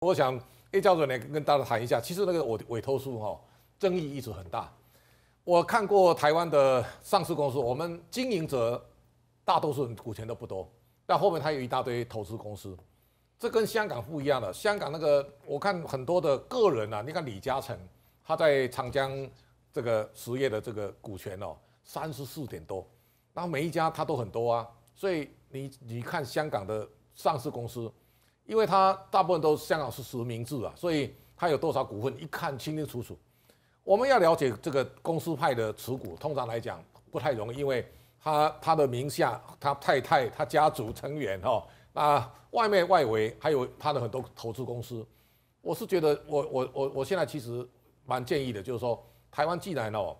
我想叶教授你跟大家谈一下，其实那个委委托书哈，争议一直很大。我看过台湾的上市公司，我们经营者大多数人股权都不多，但后面他有一大堆投资公司，这跟香港不一样的。香港那个我看很多的个人啊，你看李嘉诚他在长江这个实业的这个股权哦，三十四点多，那每一家他都很多啊。所以你你看香港的上市公司。因为他大部分都香港是实名制啊，所以他有多少股份一看清清楚楚。我们要了解这个公司派的持股，通常来讲不太容易，因为他他的名下，他太太，他家族成员哦，那外面外围还有他的很多投资公司。我是觉得，我我我我现在其实蛮建议的，就是说台湾既然哦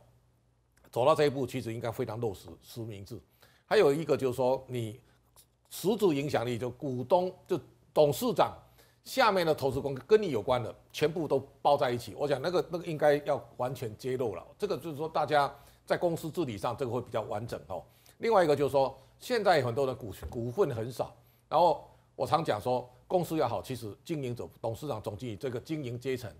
走到这一步，其实应该非常落实实名制。还有一个就是说，你实质影响力就股东就。董事长下面的投资公司跟你有关的，全部都包在一起。我想那个那个应该要完全揭露了。这个就是说，大家在公司治理上，这个会比较完整哦。另外一个就是说，现在很多的股股份很少。然后我常讲说，公司要好，其实经营者、董事长、总经理这个经营阶层，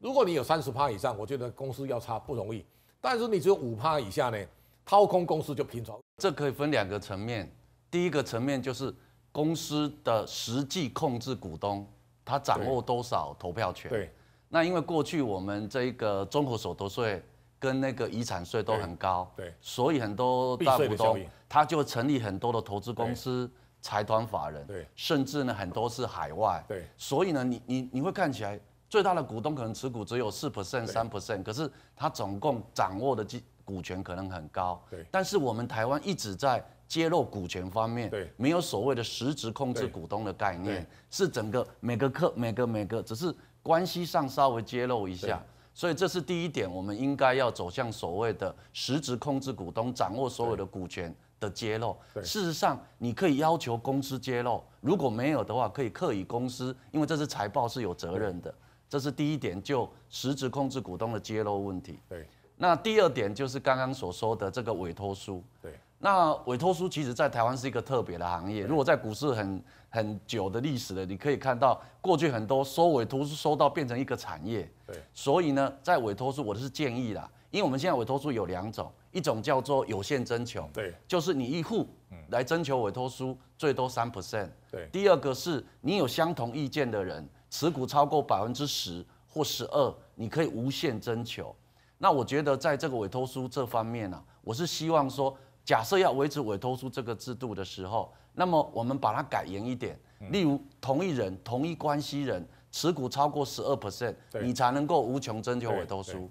如果你有三十趴以上，我觉得公司要差不容易。但是你只有五趴以下呢，掏空公司就平常。这可以分两个层面，第一个层面就是。公司的实际控制股东，他掌握多少投票权？对，那因为过去我们这个综合所得税跟那个遗产税都很高，对，所以很多大股东他就成立很多的投资公司、财团法人，对，甚至呢很多是海外，对，所以呢你你你会看起来最大的股东可能持股只有四 percent、三 percent，可是他总共掌握的股股权可能很高，对，但是我们台湾一直在。揭露股权方面，对，没有所谓的实质控制股东的概念，是整个每个客每个每个只是关系上稍微揭露一下，所以这是第一点，我们应该要走向所谓的实质控制股东掌握所有的股权的揭露。事实上，你可以要求公司揭露，如果没有的话，可以刻以公司，因为这是财报是有责任的。这是第一点，就实质控制股东的揭露问题。对，那第二点就是刚刚所说的这个委托书。对。那委托书其实，在台湾是一个特别的行业。如果在股市很很久的历史了，你可以看到过去很多收委托书收到变成一个产业。对，所以呢，在委托书，我是建议啦，因为我们现在委托书有两种，一种叫做有限征求，对，就是你一户来征求委托书最多三 percent，对。第二个是你有相同意见的人，持股超过百分之十或十二，你可以无限征求。那我觉得在这个委托书这方面呢，我是希望说。假设要维持委托书这个制度的时候，那么我们把它改严一点，例如同一人、同一关系人持股超过十二 percent，你才能够无穷征求委托书。